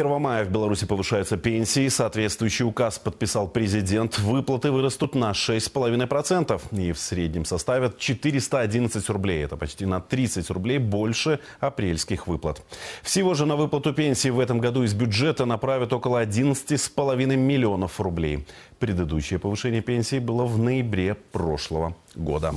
1 мая в Беларуси повышаются пенсии. Соответствующий указ подписал президент. Выплаты вырастут на 6,5% и в среднем составят 411 рублей. Это почти на 30 рублей больше апрельских выплат. Всего же на выплату пенсии в этом году из бюджета направят около 11,5 миллионов рублей. Предыдущее повышение пенсии было в ноябре прошлого года.